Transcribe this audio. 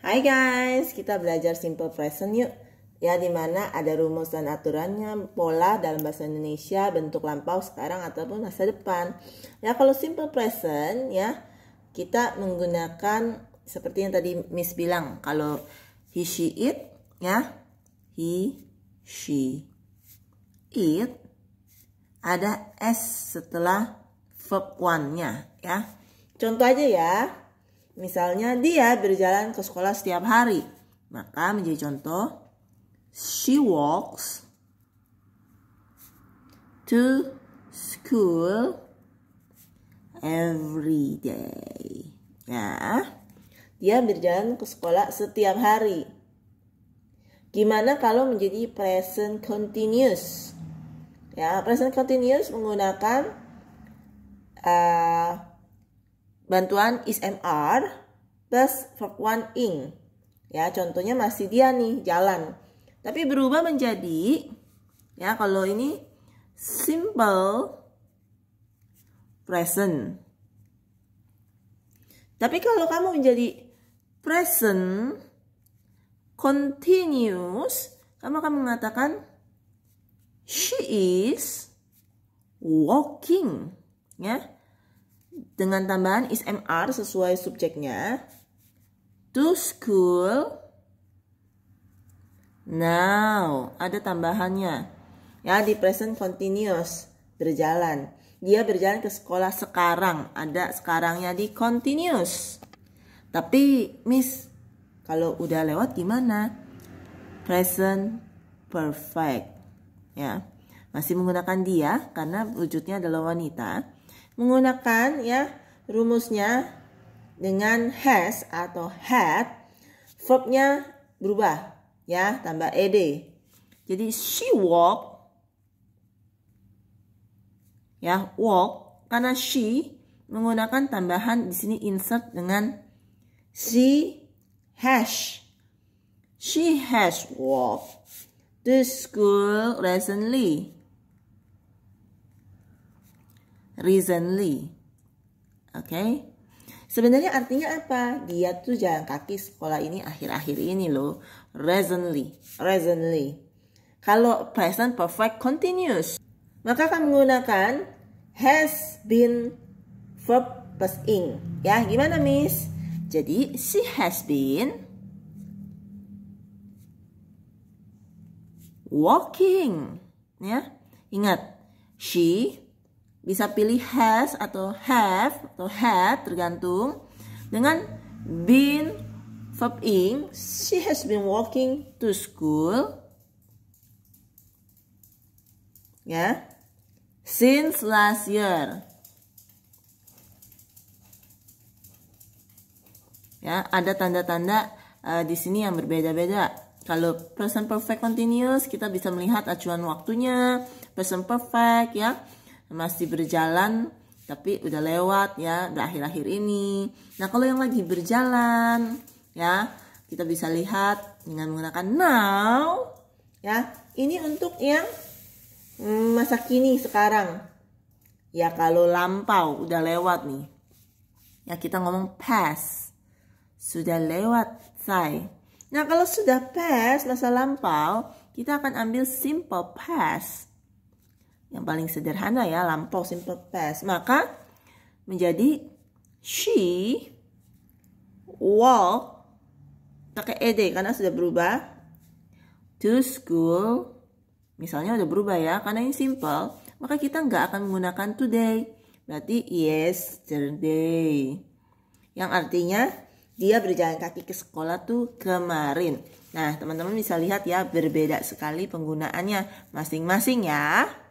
Hai guys, kita belajar simple present yuk. Ya, dimana ada rumus dan aturannya, pola dalam bahasa Indonesia, bentuk lampau sekarang ataupun masa depan. Ya, kalau simple present ya, kita menggunakan seperti yang tadi Miss bilang, kalau he, she, it, ya, he, she, it, ada S setelah verb one-nya, ya. Contoh aja ya, Misalnya dia berjalan ke sekolah setiap hari. Maka menjadi contoh she walks to school every day. Ya. Dia berjalan ke sekolah setiap hari. Gimana kalau menjadi present continuous? Ya, present continuous menggunakan uh, bantuan is Mr. Plus verb one ing Ya, contohnya masih dia nih jalan. Tapi berubah menjadi ya kalau ini simple present. Tapi kalau kamu menjadi present continuous, kamu akan mengatakan she is walking, ya dengan tambahan mr sesuai subjeknya to school now ada tambahannya ya di present continuous berjalan dia berjalan ke sekolah sekarang ada sekarangnya di continuous tapi miss kalau udah lewat gimana present perfect ya masih menggunakan dia karena wujudnya adalah wanita menggunakan ya rumusnya dengan has atau had verbnya berubah ya tambah ed. Jadi she walk ya walk karena she menggunakan tambahan di sini insert dengan she has she has walked to school recently recently. Oke. Okay? Sebenarnya artinya apa? Dia tuh jalan kaki sekolah ini akhir-akhir ini loh. Recently, recently. Kalau present perfect continuous, maka akan menggunakan has been verb plus ing. Ya, gimana Miss? Jadi she has been walking. Ya, ingat she bisa pilih has atau have atau had tergantung dengan been verb ing she has been walking to school ya since last year ya ada tanda-tanda uh, di sini yang berbeda-beda kalau present perfect continuous kita bisa melihat acuan waktunya present perfect ya masih berjalan tapi udah lewat ya udah akhir-akhir ini nah kalau yang lagi berjalan ya kita bisa lihat dengan menggunakan now ya ini untuk yang mm, masa kini sekarang ya kalau lampau udah lewat nih ya kita ngomong past sudah lewat say nah kalau sudah past masa lampau kita akan ambil simple past yang paling sederhana ya lampau simple past maka menjadi she walk pakai ed karena sudah berubah to school misalnya udah berubah ya karena ini simple maka kita nggak akan menggunakan today berarti yesterday yang artinya dia berjalan kaki ke sekolah tuh kemarin nah teman-teman bisa lihat ya berbeda sekali penggunaannya masing-masing ya